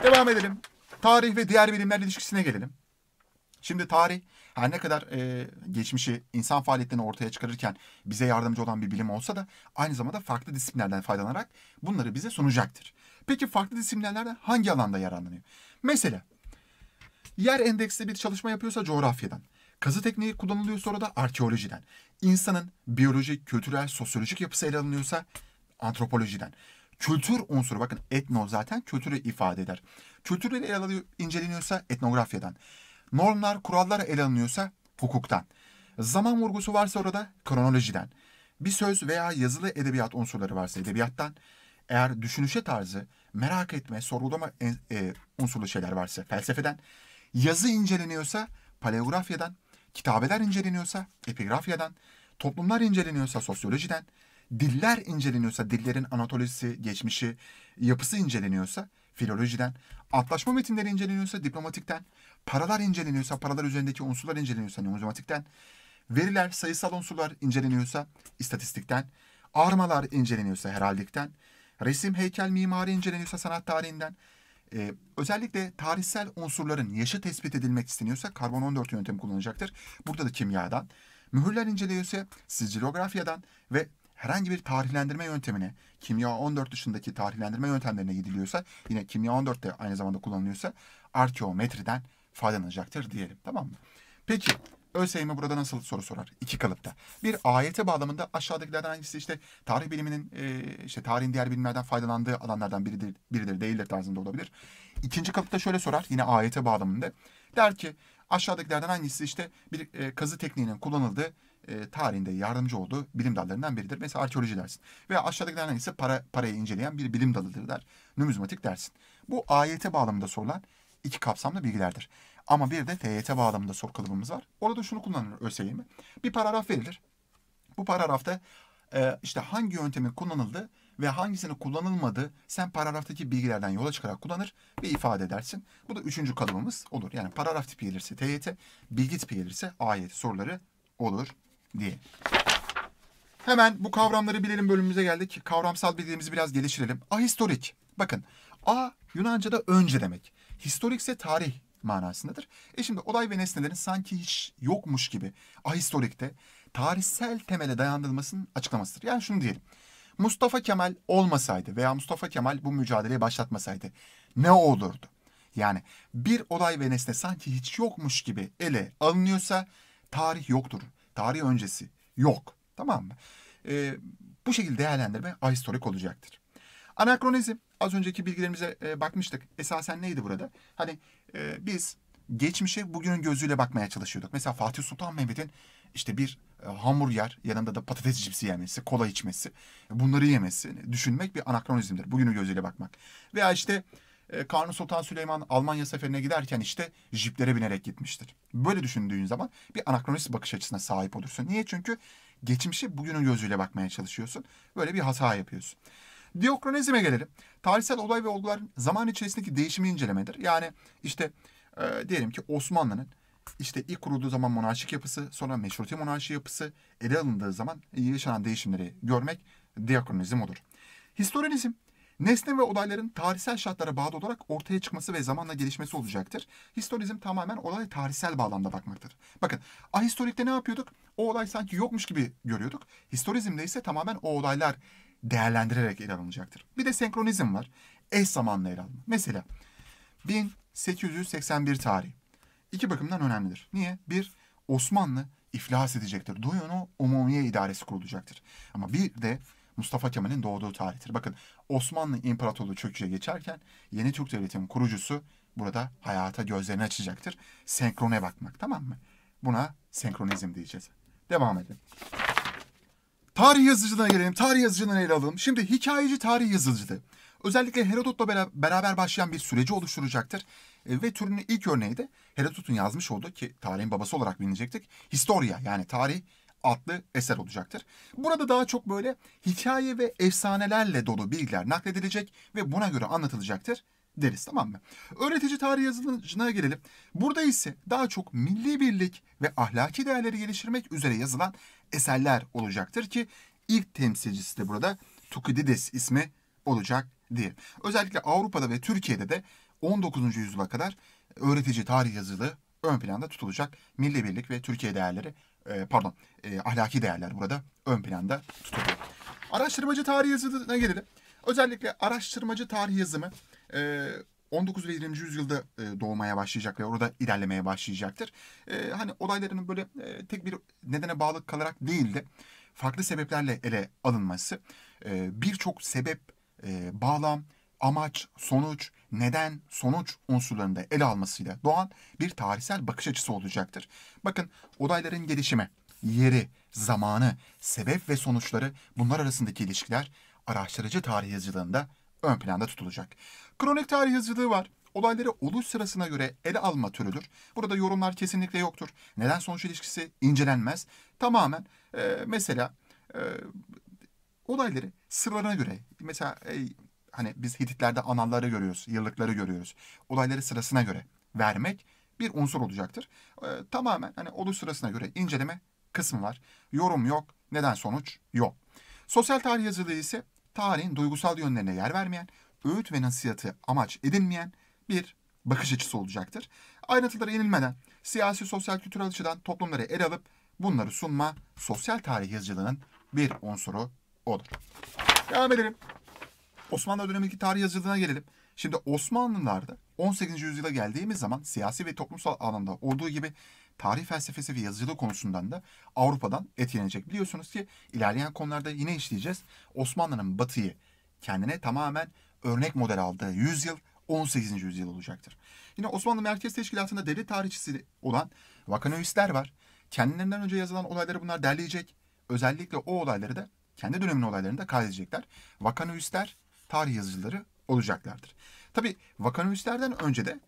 Devam edelim. Tarih ve diğer bilimler ilişkisine gelelim. Şimdi tarih her ne kadar e, geçmişi insan faaliyetlerini ortaya çıkarırken bize yardımcı olan bir bilim olsa da aynı zamanda farklı disiplinlerden faydalanarak bunları bize sunacaktır. Peki farklı disiplinlerden hangi alanda yararlanıyor? Mesela yer endeksli bir çalışma yapıyorsa coğrafyadan, Kazı tekniği kullanılıyorsa orada arkeolojiden. insanın biyolojik, kültürel, sosyolojik yapısı ele alınıyorsa antropolojiden. Kültür unsuru bakın etno zaten kültürü ifade eder. Kültürleri ele alıyor, inceleniyorsa etnografyadan. Normlar, kurallar ele alınıyorsa hukuktan. Zaman vurgusu varsa orada kronolojiden. Bir söz veya yazılı edebiyat unsurları varsa edebiyattan. Eğer düşünüşe tarzı, merak etme, sorgulama e, e unsurlu şeyler varsa felsefeden. Yazı inceleniyorsa paleografyadan. Kitabeler inceleniyorsa epigrafyadan. Toplumlar inceleniyorsa sosyolojiden. Diller inceleniyorsa, dillerin anatolojisi, geçmişi, yapısı inceleniyorsa filolojiden. Atlaşma metinleri inceleniyorsa diplomatikten paralar inceleniyorsa, paralar üzerindeki unsurlar inceleniyorsa numizmatikten, hani veriler, sayısal unsurlar inceleniyorsa istatistikten, armalar inceleniyorsa heraldikten, resim, heykel, mimari inceleniyorsa sanat tarihinden, ee, özellikle tarihsel unsurların yaşı tespit edilmek isteniyorsa karbon 14 yöntemi kullanacaktır. Burada da kimyadan, mühürler inceleniyorsa, sicilografyadan ve herhangi bir tarihlendirme yöntemine, kimya 14 dışındaki tarihlendirme yöntemlerine gidiliyorsa, yine kimya 14 de aynı zamanda kullanılıyorsa arkeometriden faydalanacaktır diyelim. Tamam mı? Peki ÖSYM burada nasıl soru sorar? İki kalıpta. Bir ayete bağlamında aşağıdakilerden hangisi işte tarih biliminin e, işte tarihin diğer bilimlerden faydalandığı alanlardan biridir, biridir değildir tarzında olabilir. İkinci kalıpta şöyle sorar yine ayete bağlamında. Der ki aşağıdakilerden hangisi işte bir e, kazı tekniğinin kullanıldığı e, tarihinde yardımcı olduğu bilim dallarından biridir. Mesela arkeoloji dersin. Veya aşağıdakilerden hangisi para, parayı inceleyen bir bilim dalıdır der. Numizmatik dersin. Bu ayete bağlamında sorulan iki kapsamlı bilgilerdir. Ama bir de TYT bağlamında soru kalıbımız var. Orada şunu kullanılır ÖSYM. Bir paragraf verilir. Bu paragrafta e, işte hangi yöntemin kullanıldığı ve hangisinin kullanılmadığı sen paragraftaki bilgilerden yola çıkarak kullanır ve ifade edersin. Bu da üçüncü kalıbımız olur. Yani paragraf tipi gelirse TYT, bilgi tipi gelirse AYT soruları olur diye. Hemen bu kavramları bilelim bölümümüze geldik. Kavramsal bilgimizi biraz geliştirelim. Ahistorik. Bakın A Yunanca'da önce demek. Historikse tarih manasındadır. E şimdi olay ve nesnelerin sanki hiç yokmuş gibi ahistorikte tarihsel temele dayandırılmasının açıklamasıdır. Yani şunu diyelim. Mustafa Kemal olmasaydı veya Mustafa Kemal bu mücadeleyi başlatmasaydı ne olurdu? Yani bir olay ve nesne sanki hiç yokmuş gibi ele alınıyorsa tarih yoktur. Tarih öncesi yok. Tamam mı? Ee, bu şekilde değerlendirme ahistorik olacaktır. Anakronizm az önceki bilgilerimize e, bakmıştık. Esasen neydi burada? Hani e, biz geçmişe bugünün gözüyle bakmaya çalışıyorduk. Mesela Fatih Sultan Mehmet'in işte bir e, hamur yer, yanında da patates cipsi yemesi, kola içmesi, bunları yemesi düşünmek bir anakronizmdir. Bugünün gözüyle bakmak. Veya işte e, Kanuni Sultan Süleyman Almanya seferine giderken işte jiplere binerek gitmiştir. Böyle düşündüğün zaman bir anakronist bakış açısına sahip olursun. Niye? Çünkü geçmişi bugünün gözüyle bakmaya çalışıyorsun. Böyle bir hata yapıyorsun. Diokronizme gelelim. Tarihsel olay ve olguların zaman içerisindeki değişimi incelemedir. Yani işte e, diyelim ki Osmanlı'nın işte ilk kurulduğu zaman monarşik yapısı, sonra meşruti monarşi yapısı ele alındığı zaman yaşanan değişimleri görmek diyakronizm olur. Historianizm Nesne ve olayların tarihsel şartlara bağlı olarak ortaya çıkması ve zamanla gelişmesi olacaktır. Historizm tamamen olay tarihsel bağlamda bakmaktadır. Bakın ahistorikte ne yapıyorduk? O olay sanki yokmuş gibi görüyorduk. Historizmde ise tamamen o olaylar değerlendirerek ele alınacaktır. Bir de senkronizm var. Eş zamanlı ele alınma. Mesela 1881 tarihi iki bakımdan önemlidir. Niye? Bir, Osmanlı iflas edecektir. Duyunu Umumiye idaresi kurulacaktır. Ama bir de Mustafa Kemal'in doğduğu tarihtir. Bakın Osmanlı İmparatorluğu çöküşe geçerken yeni Türk Devleti'nin kurucusu burada hayata gözlerini açacaktır. Senkrone bakmak tamam mı? Buna senkronizm diyeceğiz. Devam edelim. Tarih yazıcına gelelim. Tarih yazıcından ele alalım. Şimdi hikayeci tarih yazıcıdı. Özellikle Herodot'la beraber başlayan bir süreci oluşturacaktır. E, ve türünün ilk örneği de Herodot'un yazmış olduğu ki tarihin babası olarak bilinecektik. Historia yani tarih adlı eser olacaktır. Burada daha çok böyle hikaye ve efsanelerle dolu bilgiler nakledilecek ve buna göre anlatılacaktır deriz tamam mı? Öğretici tarih yazıcına gelelim. Burada ise daha çok milli birlik ve ahlaki değerleri geliştirmek üzere yazılan eserler olacaktır ki ilk temsilcisi de burada Tukidides ismi olacak diye. Özellikle Avrupa'da ve Türkiye'de de 19. yüzyıla kadar e, öğretici tarih yazılı ön planda tutulacak. Milli birlik ve Türkiye değerleri, e, pardon e, ahlaki değerler burada ön planda tutuluyor. Araştırmacı tarih yazılığına gelelim. Özellikle araştırmacı tarih yazımı 19 ve 20. yüzyılda e, doğmaya başlayacak ve orada ilerlemeye başlayacaktır. E, hani olayların böyle e, tek bir nedene bağlı kalarak değil de farklı sebeplerle ele alınması birçok sebep, bağlam, amaç, sonuç, neden, sonuç unsurlarında ele almasıyla doğan bir tarihsel bakış açısı olacaktır. Bakın olayların gelişimi, yeri, zamanı, sebep ve sonuçları bunlar arasındaki ilişkiler araştırıcı tarih yazıcılığında ön planda tutulacak. Kronik tarih yazıcılığı var. Olayları oluş sırasına göre ele alma türüdür. Burada yorumlar kesinlikle yoktur. Neden sonuç ilişkisi incelenmez. Tamamen e, mesela e, olayları sıralarına göre mesela e, hani biz Hititlerde analları görüyoruz, yıllıkları görüyoruz. Olayları sırasına göre vermek bir unsur olacaktır. E, tamamen hani oluş sırasına göre inceleme kısmı var. Yorum yok, neden sonuç yok. Sosyal tarih yazılığı ise tarihin duygusal yönlerine yer vermeyen, öğüt ve nasihatı amaç edinmeyen bir bakış açısı olacaktır. Ayrıntılara yenilmeden siyasi sosyal kültürel açıdan toplumları ele alıp bunları sunma sosyal tarih yazıcılığının bir unsuru odur. Devam edelim. Osmanlı dönemindeki tarih yazıcılığına gelelim. Şimdi Osmanlılarda 18. yüzyıla geldiğimiz zaman siyasi ve toplumsal alanda olduğu gibi tarih felsefesi ve yazıcılığı konusundan da Avrupa'dan etkilenecek. Biliyorsunuz ki ilerleyen konularda yine işleyeceğiz. Osmanlı'nın batıyı kendine tamamen örnek model aldığı yüzyıl 18. yüzyıl olacaktır. Yine Osmanlı Merkez Teşkilatı'nda devlet tarihçisi olan Vakanövisler var. Kendilerinden önce yazılan olayları bunlar derleyecek. Özellikle o olayları da kendi dönemin olaylarını da kaydedecekler. Vakanövisler tarih yazıcıları olacaklardır. Tabi Vakanövislerden önce de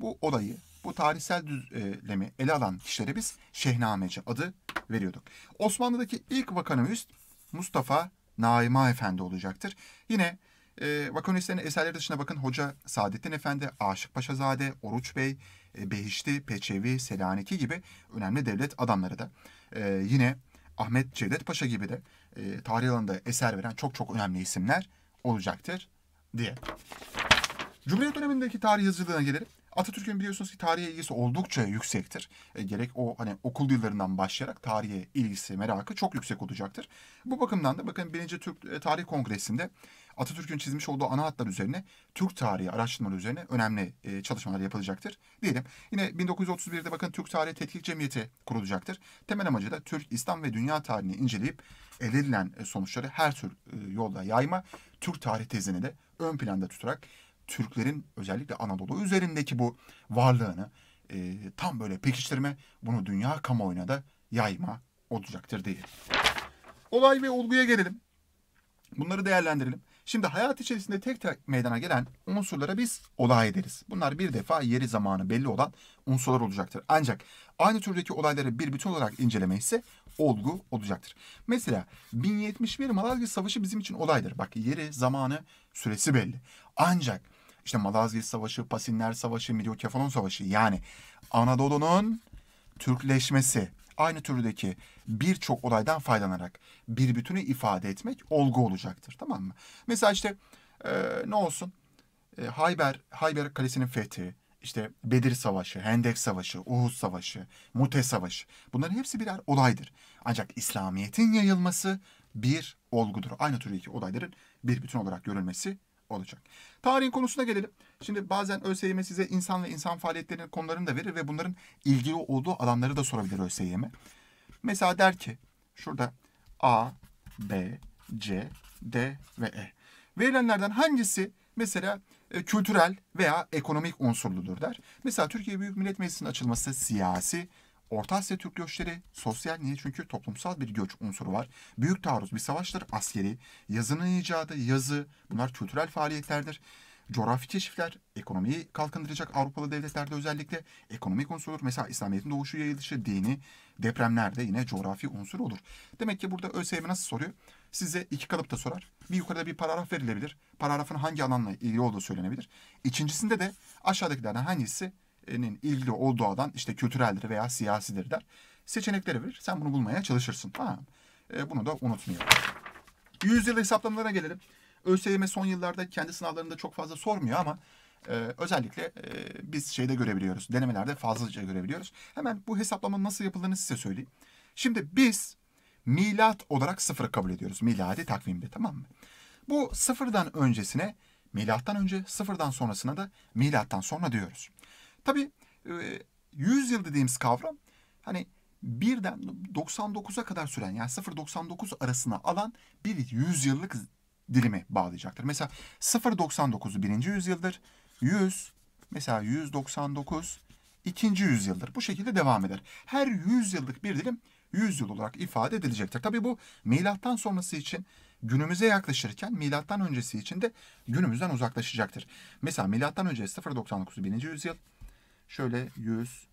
bu olayı, bu tarihsel düzlemi ele alan kişilere biz Şehnameci adı veriyorduk. Osmanlı'daki ilk Vakanövist Mustafa Naima Efendi olacaktır. Yine e, ee, Vakonistlerin eserleri dışına bakın Hoca Saadettin Efendi, Aşık Paşazade, Oruç Bey, e, Behişti, Peçevi, Selanik'i gibi önemli devlet adamları da. E, yine Ahmet Cevdet Paşa gibi de e, tarih alanında eser veren çok çok önemli isimler olacaktır diye. Cumhuriyet dönemindeki tarih yazıcılığına gelelim. Atatürk'ün biliyorsunuz ki tarihe ilgisi oldukça yüksektir. E, gerek o hani okul yıllarından başlayarak tarihe ilgisi, merakı çok yüksek olacaktır. Bu bakımdan da bakın 1. Türk e, Tarih Kongresi'nde Atatürk'ün çizmiş olduğu ana hatlar üzerine Türk tarihi araştırmaları üzerine önemli e, çalışmalar yapılacaktır. Diyelim yine 1931'de bakın Türk Tarihi Tetkik Cemiyeti kurulacaktır. Temel amacı da Türk, İslam ve dünya tarihini inceleyip elde edilen e, sonuçları her tür e, yolda yayma, Türk tarih tezini de ön planda tutarak Türklerin özellikle Anadolu üzerindeki bu varlığını e, tam böyle pekiştirme, bunu dünya kamuoyuna da yayma olacaktır diye. Olay ve olguya gelelim. Bunları değerlendirelim. Şimdi hayat içerisinde tek tek meydana gelen unsurlara biz olay ederiz. Bunlar bir defa yeri zamanı belli olan unsurlar olacaktır. Ancak aynı türdeki olayları bir bütün olarak inceleme ise olgu olacaktır. Mesela 1071 Malazgirt Savaşı bizim için olaydır. Bak yeri, zamanı, süresi belli. Ancak işte Malazgirt Savaşı, Pasinler Savaşı, Midyokefalon Savaşı yani Anadolu'nun Türkleşmesi, aynı türdeki birçok olaydan faydalanarak bir bütünü ifade etmek olgu olacaktır. Tamam mı? Mesela işte e, ne olsun? E, Hayber, Hayber Kalesi'nin fethi, işte Bedir Savaşı, Hendek Savaşı, Uhud Savaşı, Mute Savaşı. Bunların hepsi birer olaydır. Ancak İslamiyet'in yayılması bir olgudur. Aynı türdeki olayların bir bütün olarak görülmesi olacak. Tarihin konusuna gelelim. Şimdi bazen ÖSYM size insan ve insan faaliyetlerinin konularını da verir ve bunların ilgili olduğu alanları da sorabilir ÖSYM. Mesela der ki şurada A, B, C, D ve E. Verilenlerden hangisi mesela e, kültürel veya ekonomik unsurludur der. Mesela Türkiye Büyük Millet Meclisi'nin açılması siyasi, Orta Asya Türk göçleri sosyal niye? Çünkü toplumsal bir göç unsuru var. Büyük taarruz bir savaştır askeri. Yazının icadı yazı bunlar kültürel faaliyetlerdir coğrafi keşifler ekonomiyi kalkındıracak Avrupalı devletlerde özellikle ekonomik unsur olur. mesela İslamiyet'in doğuşu yayılışı dini depremlerde yine coğrafi unsur olur. Demek ki burada ÖSYM nasıl soruyor? Size iki kalıpta sorar. Bir yukarıda bir paragraf verilebilir. Paragrafın hangi alanla ilgili olduğu söylenebilir. İkincisinde de aşağıdakilerden hangisinin ilgili olduğu alan işte kültüreldir veya siyasidir der. Seçenekleri verir. Sen bunu bulmaya çalışırsın. Tamam. E, bunu da unutmayalım. Yüzyıl hesaplamalarına gelelim. ÖSYM son yıllarda kendi sınavlarında çok fazla sormuyor ama e, özellikle e, biz şeyde görebiliyoruz. Denemelerde fazlaca görebiliyoruz. Hemen bu hesaplama nasıl yapıldığını size söyleyeyim. Şimdi biz milat olarak sıfırı kabul ediyoruz. Miladi takvimde tamam mı? Bu sıfırdan öncesine milattan önce, sıfırdan sonrasına da milattan sonra diyoruz. Tabii e, 100 yıl dediğimiz kavram hani birden 99'a kadar süren yani 0-99 arasına alan bir 100 yıllık dilimi bağlayacaktır. Mesela 0.99'u birinci yüzyıldır. 100 mesela 199 ikinci yüzyıldır. Bu şekilde devam eder. Her yüzyıllık bir dilim yüzyıl olarak ifade edilecektir. Tabii bu milattan sonrası için günümüze yaklaşırken milattan öncesi için de günümüzden uzaklaşacaktır. Mesela milattan önce 0.99 birinci yüzyıl şöyle 100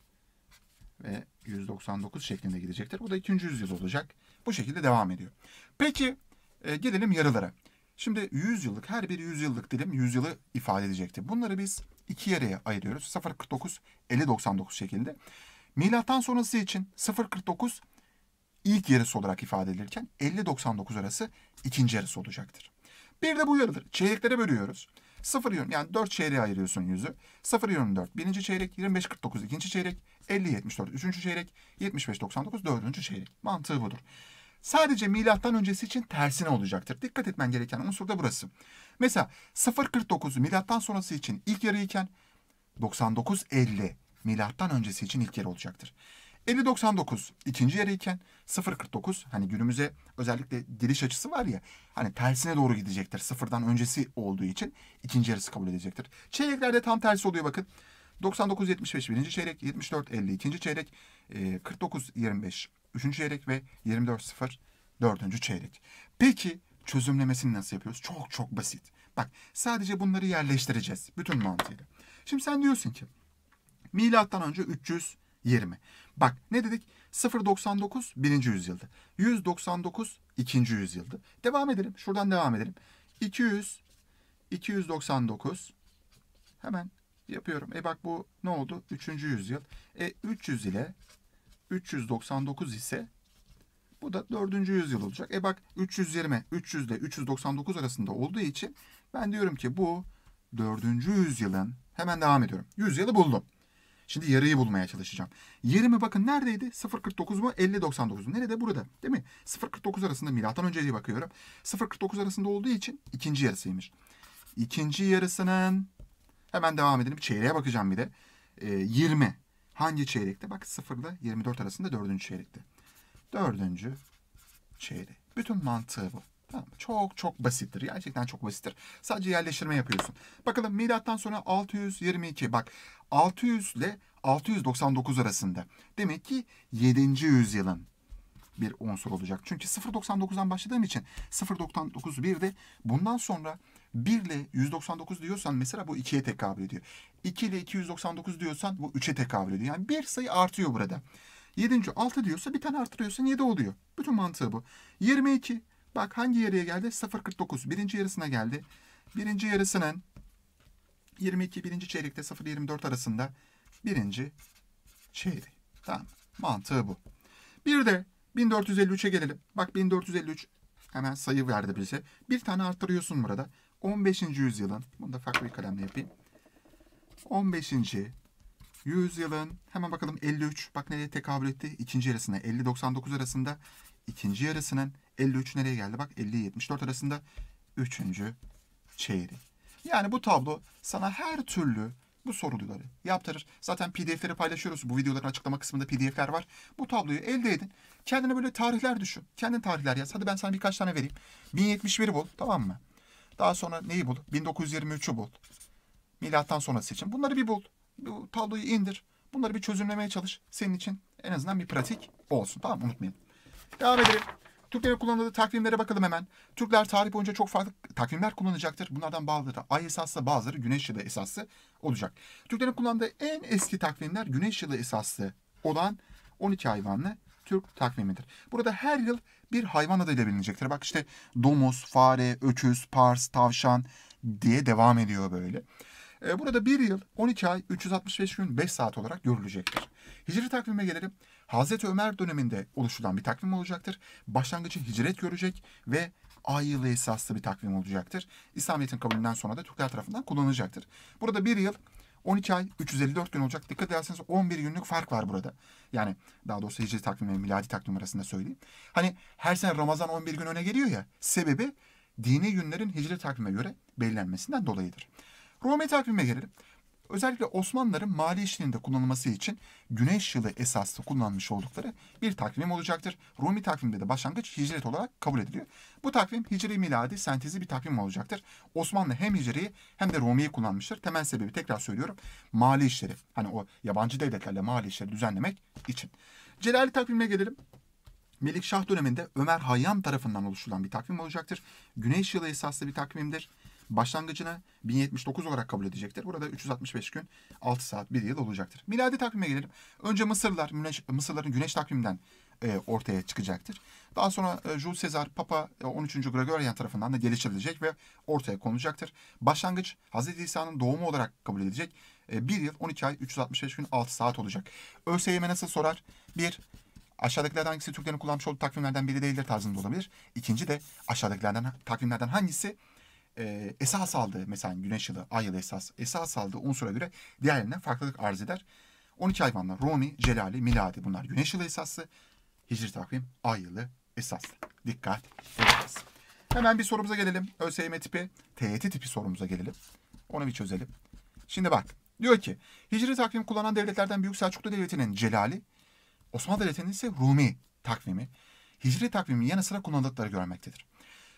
ve 199 şeklinde gidecektir. Bu da 2. yüzyıl olacak. Bu şekilde devam ediyor. Peki e, gelelim yarılara. Şimdi 100 yıllık her bir 100 yıllık dilim 100 yılı ifade edecekti. Bunları biz iki yarıya ayırıyoruz. 0.49, 50.99 şekilde. Milattan sonrası için 0.49 ilk yarısı olarak ifade edilirken 50-99 arası ikinci yarısı olacaktır. Bir de bu yarıdır. Çeyreklere bölüyoruz. 0 yön yani 4 çeyreğe ayırıyorsun yüzü. 0 yön 4 birinci çeyrek, 25-49 ikinci çeyrek, 50-74 üçüncü çeyrek, 75-99 dördüncü çeyrek. Mantığı budur sadece milattan öncesi için tersine olacaktır. Dikkat etmen gereken unsur da burası. Mesela 0.49'u milattan sonrası için ilk yarı iken 99.50 milattan öncesi için ilk yarı olacaktır. 50.99 ikinci yarı iken 0.49 hani günümüze özellikle giriş açısı var ya hani tersine doğru gidecektir. Sıfırdan öncesi olduğu için ikinci yarısı kabul edecektir. Çeyreklerde tam tersi oluyor bakın. 99.75 birinci çeyrek, 74.50 ikinci çeyrek, 49.25 3. çeyrek ve 24.0 4. çeyrek. Peki çözümlemesini nasıl yapıyoruz? Çok çok basit. Bak sadece bunları yerleştireceğiz bütün mantığıyla. Şimdi sen diyorsun ki milattan önce 320. Bak ne dedik? 099 1. yüzyılda. 199 2. yüzyılda. Devam edelim. Şuradan devam edelim. 200 299 hemen yapıyorum. E bak bu ne oldu? 3. yüzyıl. E 300 ile 399 ise bu da 4. yüzyıl olacak. E bak 320, 300 ile 399 arasında olduğu için ben diyorum ki bu 4. yüzyılın hemen devam ediyorum. Yüzyılı buldum. Şimdi yarıyı bulmaya çalışacağım. 20 bakın neredeydi? 0.49 mu? 50.99 mu? Nerede? Burada. Değil mi? 0.49 arasında milattan önce diye bakıyorum. 0.49 arasında olduğu için ikinci yarısıymış. İkinci yarısının hemen devam edelim. Çeyreğe bakacağım bir de. E, ee, 20. Hangi çeyrekte? Bak 0 ile 24 arasında dördüncü çeyrekte. Dördüncü çeyrek. Bütün mantığı bu. Tamam mı? Çok çok basittir. Gerçekten çok basittir. Sadece yerleştirme yapıyorsun. Bakalım milattan sonra 622. Bak 600 ile 699 arasında. Demek ki 7. yüzyılın bir unsur olacak. Çünkü 0.99'dan başladığım için 0.99 bundan sonra 1 ile 199 diyorsan mesela bu 2'ye tekabül ediyor. 2 ile 299 diyorsan bu 3'e tekabül ediyor. Yani bir sayı artıyor burada. 7. 6 diyorsa bir tane artırıyorsan 7 oluyor. Bütün mantığı bu. 22. Bak hangi yarıya geldi? 0.49. Birinci yarısına geldi. Birinci yarısının 22 birinci çeyrekte 0-24 arasında birinci çeyrek. Tamam Mantığı bu. Bir de 1453'e gelelim. Bak 1453 hemen sayı verdi bize. Bir tane artırıyorsun burada. 15. yüzyılın, bunu da farklı bir kalemle yapayım. 15. yüzyılın, hemen bakalım 53, bak nereye tekabül etti? ikinci yarısına, 50-99 arasında. ikinci yarısının 53 nereye geldi? Bak 50-74 arasında. Üçüncü çeyrek. Yani bu tablo sana her türlü bu soruları yaptırır. Zaten pdf'leri paylaşıyoruz. Bu videoların açıklama kısmında pdf'ler var. Bu tabloyu elde edin. Kendine böyle tarihler düşün. Kendin tarihler yaz. Hadi ben sana birkaç tane vereyim. 1071 bul. Tamam mı? Daha sonra neyi bul? 1923'ü bul. Milattan sonrası için. Bunları bir bul. Bu tabloyu indir. Bunları bir çözümlemeye çalış. Senin için en azından bir pratik olsun. Tamam mı? Unutmayın. Devam edelim. Türklerin kullandığı takvimlere bakalım hemen. Türkler tarih boyunca çok farklı takvimler kullanacaktır. Bunlardan bazıları ay esaslı, bazıları güneş yılı esaslı olacak. Türklerin kullandığı en eski takvimler güneş yılı esaslı olan 12 hayvanlı Türk takvimidir. Burada her yıl bir hayvan adıyla bilinecektir. Bak işte domuz, fare, öküz, pars, tavşan diye devam ediyor böyle. E, burada bir yıl 12 ay 365 gün 5 saat olarak görülecektir. Hicri takvime gelelim. Hazreti Ömer döneminde oluşulan bir takvim olacaktır. Başlangıcı hicret görecek ve ay yılı esaslı bir takvim olacaktır. İslamiyet'in kabulünden sonra da Türkler tarafından kullanılacaktır. Burada bir yıl 12 ay 354 gün olacak. Dikkat ederseniz 11 günlük fark var burada. Yani daha doğrusu hicri takvim ve miladi takvim arasında söyleyeyim. Hani her sene Ramazan 11 gün öne geliyor ya. Sebebi dini günlerin hicri takvime göre belirlenmesinden dolayıdır. Rumi takvime gelelim. Özellikle Osmanlıların mali işlerinde kullanılması için güneş yılı esaslı kullanmış oldukları bir takvim olacaktır. Rumi takvimde de başlangıç hicret olarak kabul ediliyor. Bu takvim hicri miladi sentezi bir takvim olacaktır. Osmanlı hem hicriyi hem de Rumi'yi kullanmıştır. Temel sebebi tekrar söylüyorum mali işleri. Hani o yabancı devletlerle mali işleri düzenlemek için. Celali takvimine gelelim. Melikşah döneminde Ömer Hayyam tarafından oluşturulan bir takvim olacaktır. Güneş yılı esaslı bir takvimdir başlangıcını 1079 olarak kabul edecektir. Burada 365 gün 6 saat 1 yıl olacaktır. Miladi takvime gelelim. Önce Mısırlar, Mısırların güneş takviminden e, ortaya çıkacaktır. Daha sonra e, Jules Caesar Papa e, 13. Gregorian tarafından da geliştirilecek ve ortaya konulacaktır. Başlangıç Hazreti İsa'nın doğumu olarak kabul edilecek. E, 1 yıl 12 ay 365 gün 6 saat olacak. ÖSYM nasıl sorar? 1. Aşağıdakilerden hangisi Türklerin kullanmış olduğu takvimlerden biri değildir tarzında olabilir. İkinci de aşağıdakilerden takvimlerden hangisi e, esas aldığı mesela güneş yılı, ay yılı esas, esas aldığı unsura göre diğerlerinden farklılık arz eder. 12 hayvanlar Romi, Celali, Miladi bunlar güneş yılı esaslı. Hicri takvim ay yılı esas Dikkat edeceğiz. Hemen bir sorumuza gelelim. ÖSYM tipi, TYT e tipi sorumuza gelelim. Onu bir çözelim. Şimdi bak. Diyor ki Hicri takvim kullanan devletlerden Büyük Selçuklu Devleti'nin Celali, Osmanlı Devleti'nin ise Rumi takvimi. Hicri takvimin yanı sıra kullanıldıkları görmektedir.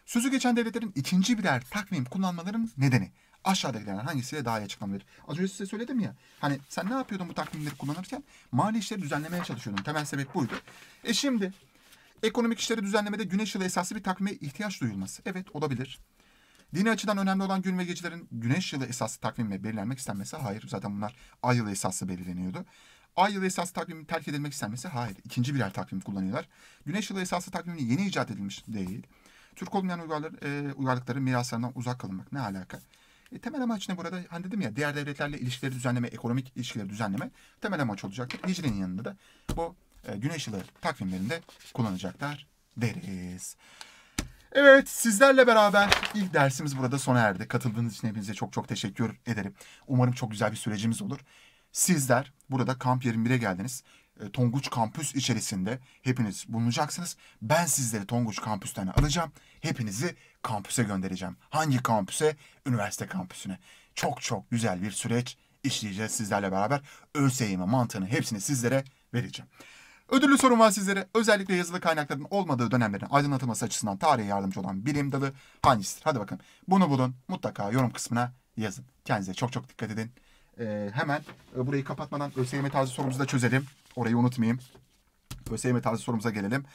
Sözü geçen devletlerin ikinci birer takvim kullanmaların nedeni aşağıdakilerden hangisiyle daha iyi açıklanabilir? Az önce size söyledim ya. Hani sen ne yapıyordun bu takvimleri kullanırken? Mali işleri düzenlemeye çalışıyordun. Temel sebep buydu. E şimdi ekonomik işleri düzenlemede güneş yılı esaslı bir takvime ihtiyaç duyulması. Evet olabilir. Dini açıdan önemli olan gün ve gecelerin güneş yılı esaslı takvimle belirlenmek istenmesi hayır. Zaten bunlar ay yılı esaslı belirleniyordu. Ay yılı esaslı takvimi terk edilmek istenmesi hayır. İkinci birer takvim kullanıyorlar. Güneş yılı esaslı takvimi yeni icat edilmiş değil. Türk olmayan uygarlar, e, uygarlıkların miraslarından uzak kalınmak ne alaka? E, temel amaç ne burada? Hani dedim ya diğer devletlerle ilişkileri düzenleme, ekonomik ilişkileri düzenleme temel amaç olacaktır. Hicrenin yanında da bu e, güneş yılı takvimlerinde kullanacaklar deriz. Evet sizlerle beraber ilk dersimiz burada sona erdi. Katıldığınız için hepinize çok çok teşekkür ederim. Umarım çok güzel bir sürecimiz olur. Sizler burada kamp yerin 21'e geldiniz. E, Tonguç Kampüs içerisinde hepiniz bulunacaksınız. Ben sizleri Tonguç Kampüs'ten alacağım. Hepinizi kampüse göndereceğim. Hangi kampüse? Üniversite kampüsüne. Çok çok güzel bir süreç işleyeceğiz sizlerle beraber. ÖSYM mantığını hepsini sizlere vereceğim. Ödüllü sorum var sizlere. Özellikle yazılı kaynakların olmadığı dönemlerin aydınlatılması açısından tarihe yardımcı olan bilim dalı hangisidir? Hadi bakın bunu bulun. Mutlaka yorum kısmına yazın. Kendinize çok çok dikkat edin. Ee, hemen e, burayı kapatmadan ÖSYM taze sorumuzu da çözelim. Orayı unutmayayım. ÖSYM tarzı sorumuza gelelim.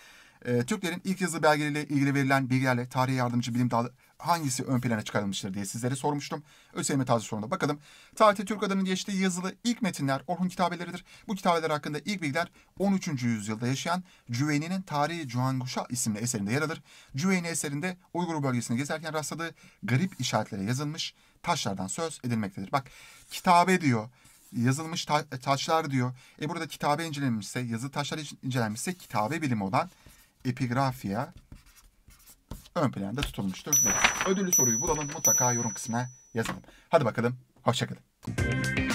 E, Türklerin ilk yazılı belgeleriyle ilgili verilen bilgilerle tarihe yardımcı bilim dalı hangisi ön plana çıkarılmıştır diye sizlere sormuştum. ÖSYM tarzı soruna bakalım. Tarihte Türk adının geçtiği yazılı ilk metinler Orhun kitabeleridir. Bu kitabeler hakkında ilk bilgiler 13. yüzyılda yaşayan Cüveyni'nin Tarihi Cuanguşa isimli eserinde yer alır. Cüveyni eserinde Uygur bölgesini gezerken rastladığı garip işaretlere yazılmış taşlardan söz edilmektedir. Bak kitabe diyor, yazılmış ta- e, taşlar diyor. E burada kitabe incelenmişse, yazı taşlar incelenmişse kitabe bilimi olan epigrafya ön planda tutulmuştur. Deriz. Ödüllü soruyu bulalım mutlaka yorum kısmına yazalım. Hadi bakalım, hoşçakalın.